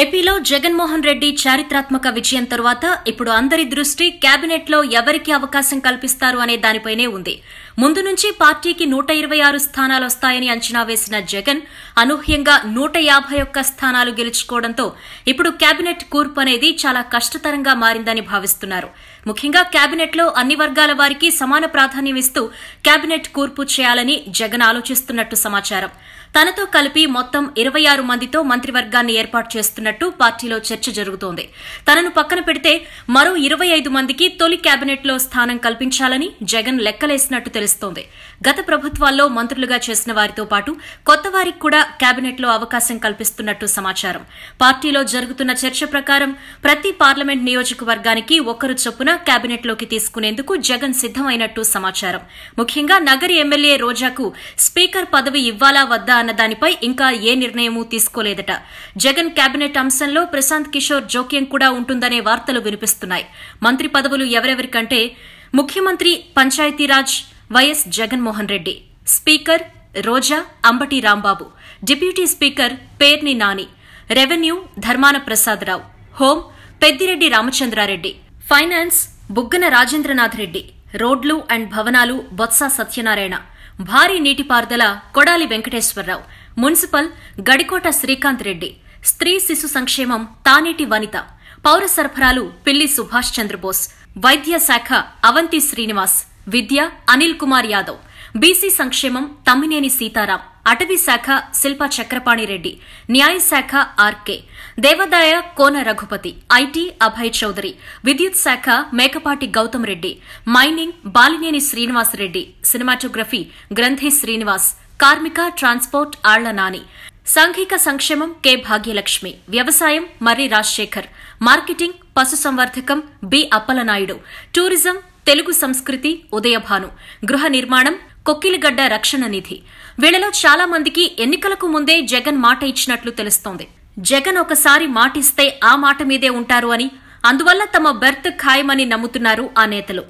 ఏపీలో జగన్మోహన్ రెడ్డి చారిత్రాత్మక విజయం తరువాత ఇప్పుడు అందరి దృష్టి కేబినెట్లో ఎవరికి అవకాశం కల్పిస్తారు అనే దానిపైనే ఉంది ముందు నుంచి పార్టీకి నూట ఇరవై ఆరు స్థానాలు వస్తాయని అంచనా వేసిన జగన్ అనూహ్యంగా నూట యాభై ఒక్క స్థానాలు గెలుచుకోవడంతో ఇప్పుడు కేబినెట్ కూర్పు అనేది చాలా కష్టతరంగా మారిందని భావిస్తున్నారు ముఖ్యంగా కేబినెట్లో అన్ని వర్గాల వారికి సమాన ప్రాధాన్యం ఇస్తూ కేబినెట్ కూర్పు చేయాలని జగన్ ఆలోచిస్తున్నట్టు సమాచారం తనతో కలిపి మొత్తం ఇరవై ఆరు మందితో మంత్రివర్గాన్ని ఏర్పాటు చేస్తున్నట్టు పార్టీలో చర్చ జరుగుతోంది తనను పక్కన పెడితే మరో ఇరవై ఐదు మందికి తొలి కేబినెట్లో స్థానం కల్పించాలని జగన్ లెక్కలేసినట్టు తెలుస్తోంది గత ప్రభుత్వాల్లో మంత్రులుగా చేసిన వారితో పాటు కొత్త వారికి కూడా లో అవకాశం కల్పిస్తున్నట్టు సమాచారం పార్టీలో జరుగుతున్న చర్చ ప్రకారం ప్రతి పార్లమెంట్ నియోజకవర్గానికి ఒకరు చొప్పున లోకి తీసుకునేందుకు జగన్ సిద్దమైనట్టు సమాచారం ముఖ్యంగా నగరి ఎమ్మెల్యే రోజాకు స్పీకర్ పదవి ఇవ్వాలా వద్దా అన్న దానిపై ఇంకా ఏ నిర్ణయమూ తీసుకోలేదట జగన్ కేబినెట్ అంశంలో ప్రశాంత్ కిషోర్ జోక్యం కూడా ఉంటుందనే వార్తలు వినిపిస్తున్నాయి మంత్రి పదవులు ఎవరెవరికంటే ముఖ్యమంత్రి Panchayati Raj Y S Jaganmohan Reddy speaker Roja Ambati Rambabu deputy speaker Perni Nani revenue Dharmana Prasada Rao home Peddireddy Ramachandra Reddy finance Buggana Rajendranath Reddy రోడ్లు అండ్ భవనాలు బొత్స సత్యనారాయణ భారీ నీటిపారుదల కొడాలి వెంకటేశ్వరరావు మున్సిపల్ గడికోట శ్రీకాంత్ రెడ్డి స్త్రీ శిశు సంక్షేమం తానేటి వనిత పౌర సరఫరాలు పిల్లి సుభాష్ చంద్రబోస్ వైద్య శాఖ అవంతి శ్రీనివాస్ విద్య అనిల్ కుమార్ యాదవ్ బీసీ సంక్షేమం తమ్మినేని సీతారాం అటవీ శాఖ శిల్ప చక్రపాణిరెడ్డి న్యాయశాఖ ఆర్కే దేవదాయ కోన రఘుపతి ఐటీ అభయ్ చౌదరి విద్యుత్ శాఖ మేకపాటి గౌతమ్ రెడ్డి మైనింగ్ బాలినేని శ్రీనివాస్ రెడ్డి సినిమాటోగ్రఫీ గ్రంథి శ్రీనివాస్ కార్మిక ట్రాన్స్పోర్ట్ ఆళ్ల నాని సాంఘిక సంక్షేమం కె భాగ్యలక్ష్మి వ్యవసాయం మర్రి రాజశేఖర్ మార్కెటింగ్ పశుసంవర్ధకం బి అప్పలనాయుడు టూరిజం తెలుగు సంస్కృతి ఉదయభాను గృహ నిర్మాణం కొక్కిలిగడ్డ రక్షణ నిధి వీళ్లలో చాలా మందికి ఎన్నికలకు ముందే జగన్ మాట ఇచ్చినట్లు తెలుస్తోంది జగన్ ఒకసారి మాటిస్తే ఆ మాట మీదే ఉంటారు అని అందువల్ల తమ బెర్త్ ఖాయమని నమ్ముతున్నారు ఆ నేతలు